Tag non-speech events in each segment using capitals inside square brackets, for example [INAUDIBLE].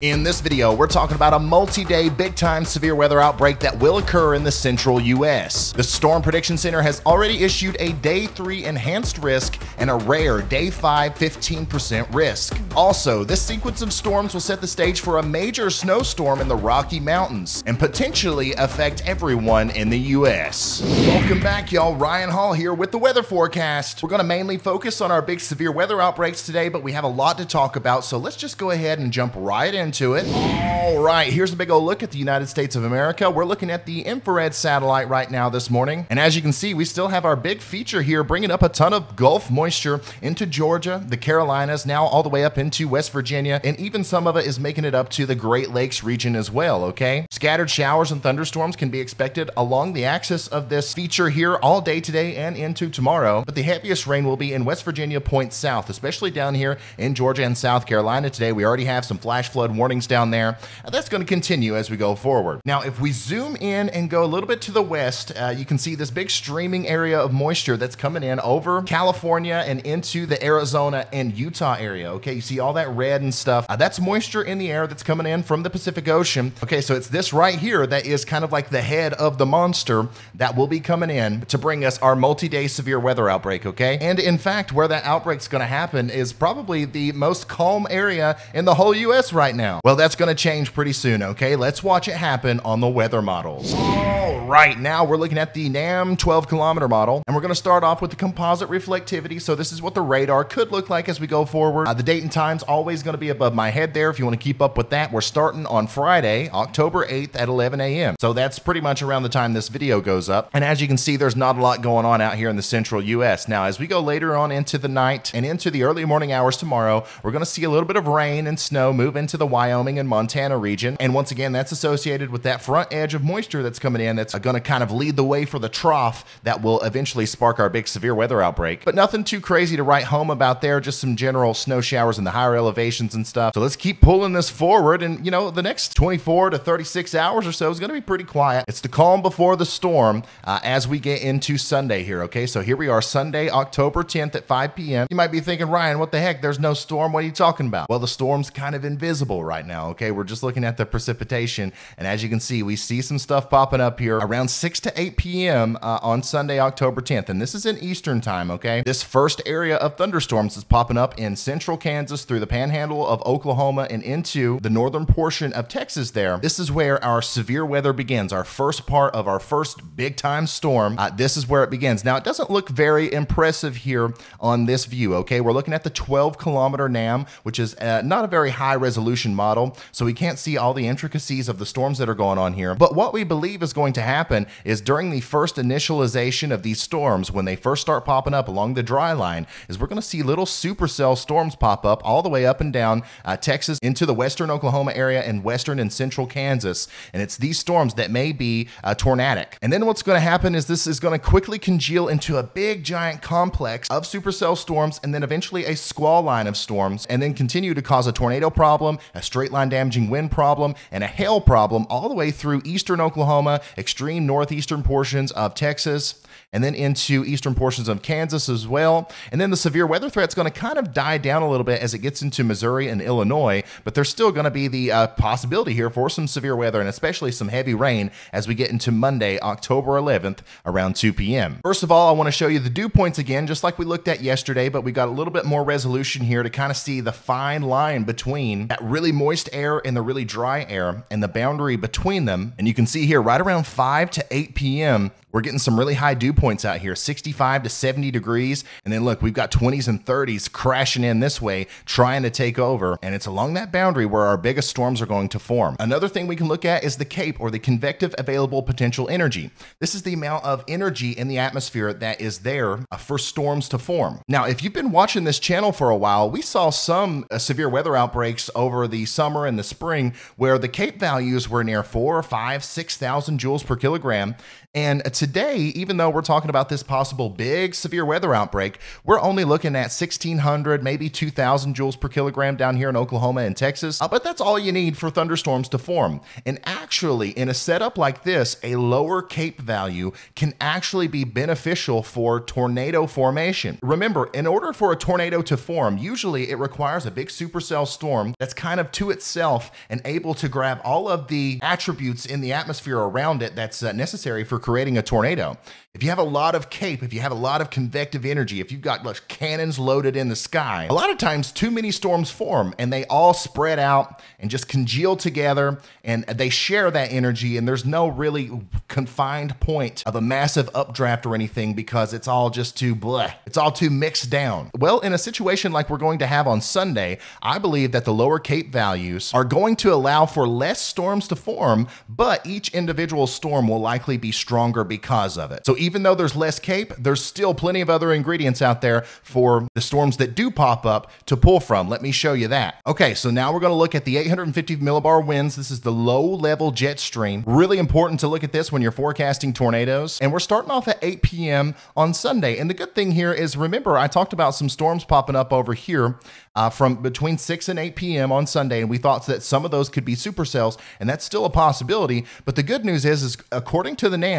In this video, we're talking about a multi-day, big-time severe weather outbreak that will occur in the central U.S. The Storm Prediction Center has already issued a Day 3 enhanced risk and a rare day 5 15% risk. Also, this sequence of storms will set the stage for a major snowstorm in the Rocky Mountains and potentially affect everyone in the U.S. Welcome back, y'all. Ryan Hall here with the weather forecast. We're going to mainly focus on our big severe weather outbreaks today, but we have a lot to talk about, so let's just go ahead and jump right into it. All right, here's a big old look at the United States of America. We're looking at the infrared satellite right now this morning, and as you can see, we still have our big feature here bringing up a ton of Gulf moisture moisture into Georgia, the Carolinas, now all the way up into West Virginia, and even some of it is making it up to the Great Lakes region as well, okay? Scattered showers and thunderstorms can be expected along the axis of this feature here all day today and into tomorrow, but the heaviest rain will be in West Virginia point south, especially down here in Georgia and South Carolina today. We already have some flash flood warnings down there. That's going to continue as we go forward. Now, if we zoom in and go a little bit to the west, uh, you can see this big streaming area of moisture that's coming in over California and into the Arizona and Utah area. Okay, you see all that red and stuff. Uh, that's moisture in the air that's coming in from the Pacific Ocean. Okay, so it's this right here that is kind of like the head of the monster that will be coming in to bring us our multi-day severe weather outbreak. Okay, and in fact, where that outbreak's going to happen is probably the most calm area in the whole U.S. right now. Well, that's going to change pretty soon. Okay, let's watch it happen on the weather models. All right, now we're looking at the NAM 12 kilometer model, and we're going to start off with the composite reflectivity so this is what the radar could look like as we go forward. Uh, the date and time's always going to be above my head there. If you want to keep up with that, we're starting on Friday, October 8th at 11 a.m. So that's pretty much around the time this video goes up. And as you can see, there's not a lot going on out here in the central U.S. Now, as we go later on into the night and into the early morning hours tomorrow, we're going to see a little bit of rain and snow move into the Wyoming and Montana region. And once again, that's associated with that front edge of moisture that's coming in that's going to kind of lead the way for the trough that will eventually spark our big severe weather outbreak. But nothing too too crazy to write home about there, just some general snow showers in the higher elevations and stuff. So let's keep pulling this forward. And, you know, the next 24 to 36 hours or so is going to be pretty quiet. It's the calm before the storm uh, as we get into Sunday here, okay? So here we are, Sunday, October 10th at 5 p.m. You might be thinking, Ryan, what the heck? There's no storm. What are you talking about? Well, the storm's kind of invisible right now, okay? We're just looking at the precipitation. And as you can see, we see some stuff popping up here around 6 to 8 p.m. Uh, on Sunday, October 10th. And this is in Eastern time, okay? This First area of thunderstorms is popping up in central Kansas through the panhandle of Oklahoma and into the northern portion of Texas there. This is where our severe weather begins, our first part of our first big time storm. Uh, this is where it begins. Now, it doesn't look very impressive here on this view, okay? We're looking at the 12 kilometer NAM, which is uh, not a very high resolution model, so we can't see all the intricacies of the storms that are going on here. But what we believe is going to happen is during the first initialization of these storms, when they first start popping up along the dry line is we're going to see little supercell storms pop up all the way up and down uh, Texas into the western Oklahoma area and western and central Kansas. And it's these storms that may be uh, tornadic. And then what's going to happen is this is going to quickly congeal into a big giant complex of supercell storms and then eventually a squall line of storms and then continue to cause a tornado problem, a straight line damaging wind problem, and a hail problem all the way through eastern Oklahoma, extreme northeastern portions of Texas, and then into eastern portions of Kansas as well and then the severe weather threat is going to kind of die down a little bit as it gets into Missouri and Illinois, but there's still going to be the uh, possibility here for some severe weather and especially some heavy rain as we get into Monday, October 11th around 2 p.m. First of all, I want to show you the dew points again, just like we looked at yesterday, but we got a little bit more resolution here to kind of see the fine line between that really moist air and the really dry air and the boundary between them. And you can see here right around 5 to 8 p.m., we're getting some really high dew points out here, 65 to 70 degrees. And then look, we've got 20s and 30s crashing in this way, trying to take over. And it's along that boundary where our biggest storms are going to form. Another thing we can look at is the CAPE or the convective available potential energy. This is the amount of energy in the atmosphere that is there uh, for storms to form. Now, if you've been watching this channel for a while, we saw some uh, severe weather outbreaks over the summer and the spring where the CAPE values were near four, five, 6,000 joules per kilogram. And today, even though we're talking about this possible big severe weather outbreak, we're only looking at 1,600, maybe 2,000 joules per kilogram down here in Oklahoma and Texas. Uh, but that's all you need for thunderstorms to form. And actually, in a setup like this, a lower Cape value can actually be beneficial for tornado formation. Remember, in order for a tornado to form, usually it requires a big supercell storm that's kind of to itself and able to grab all of the attributes in the atmosphere around it that's uh, necessary for creating a tornado. If you have a lot of cape, if you have a lot of convective energy, if you've got like, cannons loaded in the sky, a lot of times too many storms form and they all spread out and just congeal together and they share that energy and there's no really confined point of a massive updraft or anything because it's all just too bleh. It's all too mixed down. Well, in a situation like we're going to have on Sunday, I believe that the lower cape values are going to allow for less storms to form, but each individual storm will likely be stronger because of it. So even though there's less cape, there's still plenty of other ingredients out there for the storms that do pop up to pull from. Let me show you that. Okay, so now we're gonna look at the 850 millibar winds. This is the low level jet stream. Really important to look at this when you're forecasting tornadoes. And we're starting off at 8 p.m. on Sunday. And the good thing here is, remember, I talked about some storms popping up over here uh, from between 6 and 8 p.m. on Sunday, and we thought that some of those could be supercells, and that's still a possibility. But the good news is, is according to the NAM,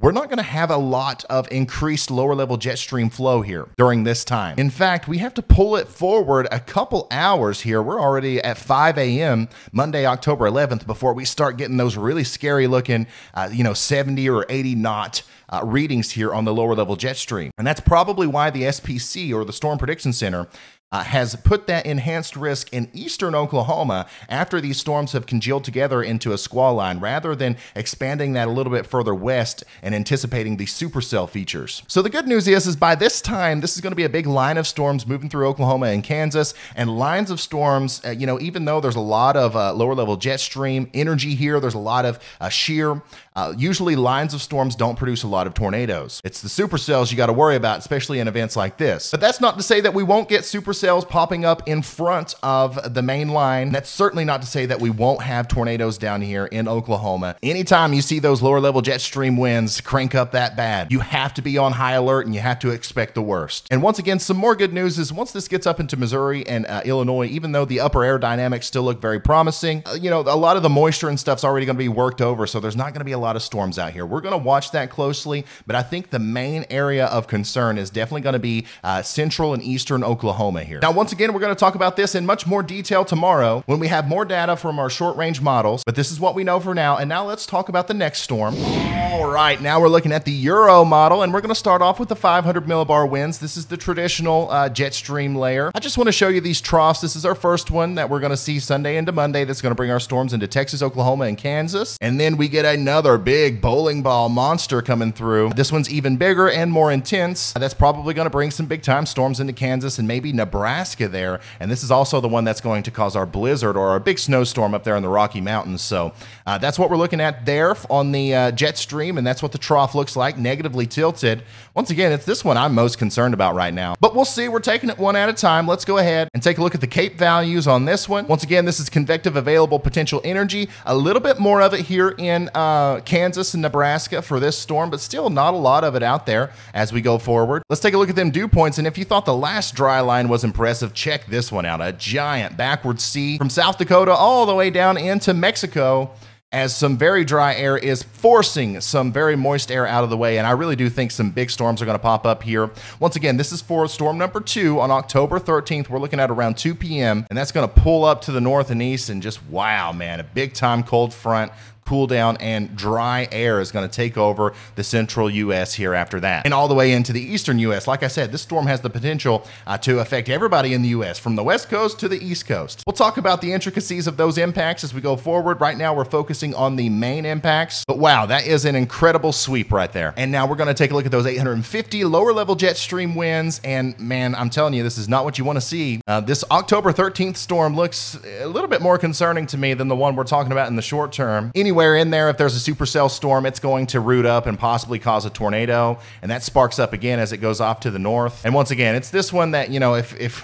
we're not going to have a lot of increased lower level jet stream flow here during this time. In fact, we have to pull it forward a couple hours here. We're already at 5 a.m. Monday, October 11th before we start getting those really scary looking, uh, you know, 70 or 80 knot uh, readings here on the lower level jet stream. And that's probably why the SPC or the Storm Prediction Center uh, has put that enhanced risk in eastern Oklahoma after these storms have congealed together into a squall line rather than expanding that a little bit further west and anticipating the supercell features. So the good news is is by this time this is going to be a big line of storms moving through Oklahoma and Kansas and lines of storms uh, you know even though there's a lot of uh, lower level jet stream energy here there's a lot of uh, shear uh, usually lines of storms don't produce a lot lot of tornadoes. It's the supercells you got to worry about, especially in events like this. But that's not to say that we won't get supercells popping up in front of the main line. That's certainly not to say that we won't have tornadoes down here in Oklahoma. Anytime you see those lower level jet stream winds crank up that bad, you have to be on high alert and you have to expect the worst. And once again, some more good news is once this gets up into Missouri and uh, Illinois, even though the upper air dynamics still look very promising, uh, you know, a lot of the moisture and stuff's already going to be worked over. So there's not going to be a lot of storms out here. We're going to watch that closely closely. But I think the main area of concern is definitely going to be uh, central and eastern Oklahoma here. Now, once again, we're going to talk about this in much more detail tomorrow when we have more data from our short range models. But this is what we know for now. And now let's talk about the next storm. All right, now we're looking at the Euro model, and we're going to start off with the 500 millibar winds. This is the traditional uh, jet stream layer. I just want to show you these troughs. This is our first one that we're going to see Sunday into Monday. That's going to bring our storms into Texas, Oklahoma, and Kansas. And then we get another big bowling ball monster coming through through. This one's even bigger and more intense. Uh, that's probably going to bring some big time storms into Kansas and maybe Nebraska there. And this is also the one that's going to cause our blizzard or our big snowstorm up there in the Rocky Mountains. So uh, that's what we're looking at there on the uh, jet stream. And that's what the trough looks like, negatively tilted. Once again, it's this one I'm most concerned about right now. But we'll see. We're taking it one at a time. Let's go ahead and take a look at the Cape values on this one. Once again, this is convective available potential energy. A little bit more of it here in uh, Kansas and Nebraska for this storm, but still not a lot of it out there as we go forward. Let's take a look at them dew points. And if you thought the last dry line was impressive, check this one out. A giant backward sea from South Dakota all the way down into Mexico as some very dry air is forcing some very moist air out of the way. And I really do think some big storms are going to pop up here. Once again, this is for storm number two on October 13th. We're looking at around 2 p.m., and that's going to pull up to the north and east. And just wow, man, a big time cold front cool down and dry air is going to take over the central U.S. here after that. And all the way into the eastern U.S. Like I said, this storm has the potential uh, to affect everybody in the U.S., from the west coast to the east coast. We'll talk about the intricacies of those impacts as we go forward. Right now, we're focusing on the main impacts. But wow, that is an incredible sweep right there. And now we're going to take a look at those 850 lower level jet stream winds. And man, I'm telling you, this is not what you want to see. Uh, this October 13th storm looks a little bit more concerning to me than the one we're talking about in the short term. Anyway, anywhere in there, if there's a supercell storm, it's going to root up and possibly cause a tornado. And that sparks up again as it goes off to the north. And once again, it's this one that, you know, if, if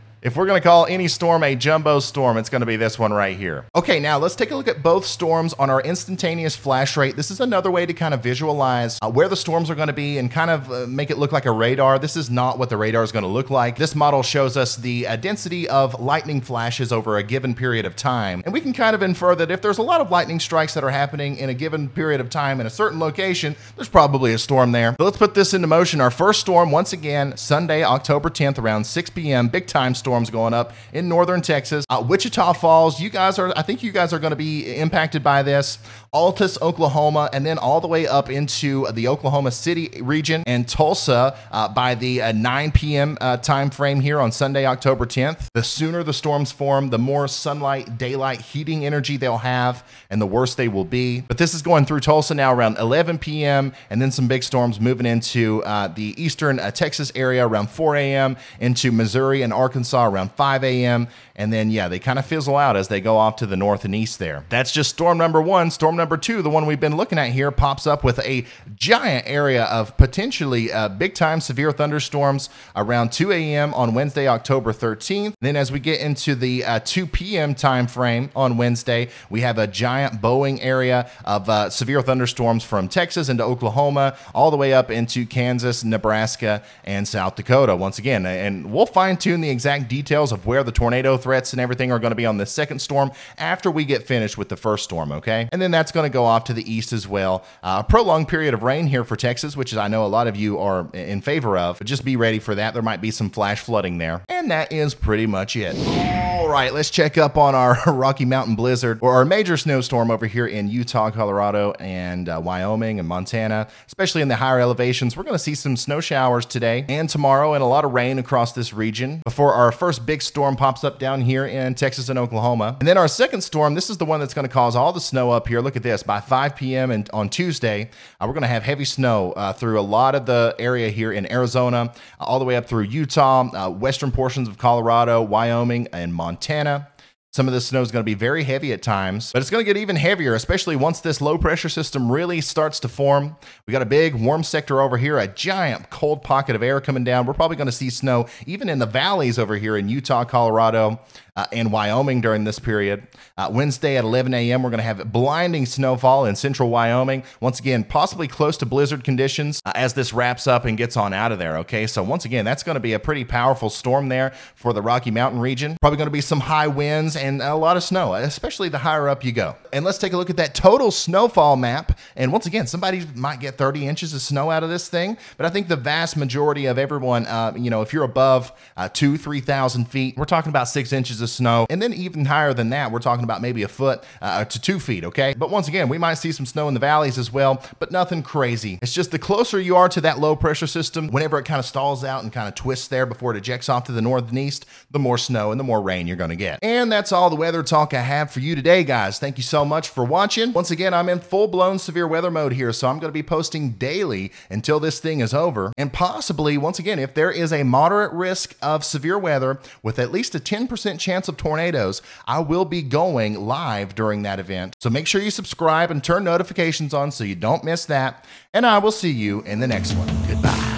[LAUGHS] If we're going to call any storm a jumbo storm, it's going to be this one right here. Okay, now let's take a look at both storms on our instantaneous flash rate. This is another way to kind of visualize uh, where the storms are going to be and kind of uh, make it look like a radar. This is not what the radar is going to look like. This model shows us the uh, density of lightning flashes over a given period of time. And we can kind of infer that if there's a lot of lightning strikes that are happening in a given period of time in a certain location, there's probably a storm there. But let's put this into motion. Our first storm, once again, Sunday, October 10th around 6 p.m., big time storm storms going up in northern Texas. Uh, Wichita Falls, you guys are, I think you guys are going to be impacted by this. Altus, Oklahoma, and then all the way up into the Oklahoma City region and Tulsa uh, by the uh, 9 p.m. Uh, time frame here on Sunday, October 10th. The sooner the storms form, the more sunlight, daylight, heating energy they'll have, and the worse they will be. But this is going through Tulsa now around 11 p.m., and then some big storms moving into uh, the eastern uh, Texas area around 4 a.m., into Missouri and Arkansas around 5 a.m. And then, yeah, they kind of fizzle out as they go off to the north and east there. That's just storm number one. Storm number two, the one we've been looking at here, pops up with a giant area of potentially uh, big time severe thunderstorms around 2 a.m. on Wednesday, October 13th. Then, as we get into the uh, 2 p.m. time frame on Wednesday, we have a giant bowing area of uh, severe thunderstorms from Texas into Oklahoma, all the way up into Kansas, Nebraska, and South Dakota. Once again, and we'll fine tune the exact details of where the tornado threat threats and everything are going to be on the second storm after we get finished with the first storm, okay? And then that's going to go off to the east as well. Uh, prolonged period of rain here for Texas, which is I know a lot of you are in favor of, but just be ready for that. There might be some flash flooding there. And that is pretty much it right, let's check up on our [LAUGHS] Rocky Mountain blizzard or our major snowstorm over here in Utah, Colorado, and uh, Wyoming and Montana, especially in the higher elevations. We're going to see some snow showers today and tomorrow and a lot of rain across this region before our first big storm pops up down here in Texas and Oklahoma. And then our second storm, this is the one that's going to cause all the snow up here. Look at this. By 5 p.m. and on Tuesday, uh, we're going to have heavy snow uh, through a lot of the area here in Arizona, all the way up through Utah, uh, western portions of Colorado, Wyoming, and Montana. Montana. Some of the snow is going to be very heavy at times, but it's going to get even heavier, especially once this low pressure system really starts to form. We got a big warm sector over here, a giant cold pocket of air coming down. We're probably going to see snow even in the valleys over here in Utah, Colorado, uh, Wyoming during this period. Uh, Wednesday at 11 a.m., we're going to have blinding snowfall in central Wyoming. Once again, possibly close to blizzard conditions uh, as this wraps up and gets on out of there. Okay, so once again, that's going to be a pretty powerful storm there for the Rocky Mountain region. Probably going to be some high winds and a lot of snow, especially the higher up you go. And let's take a look at that total snowfall map and once again, somebody might get 30 inches of snow out of this thing, but I think the vast majority of everyone, uh, you know, if you're above uh, two, 3,000 feet, we're talking about six inches of snow. And then even higher than that, we're talking about maybe a foot uh, to two feet, okay? But once again, we might see some snow in the valleys as well, but nothing crazy. It's just the closer you are to that low pressure system, whenever it kind of stalls out and kind of twists there before it ejects off to the north and east, the more snow and the more rain you're gonna get. And that's all the weather talk I have for you today, guys. Thank you so much for watching. Once again, I'm in full blown severe severe weather mode here, so I'm going to be posting daily until this thing is over. And possibly, once again, if there is a moderate risk of severe weather with at least a 10% chance of tornadoes, I will be going live during that event. So make sure you subscribe and turn notifications on so you don't miss that. And I will see you in the next one. Goodbye.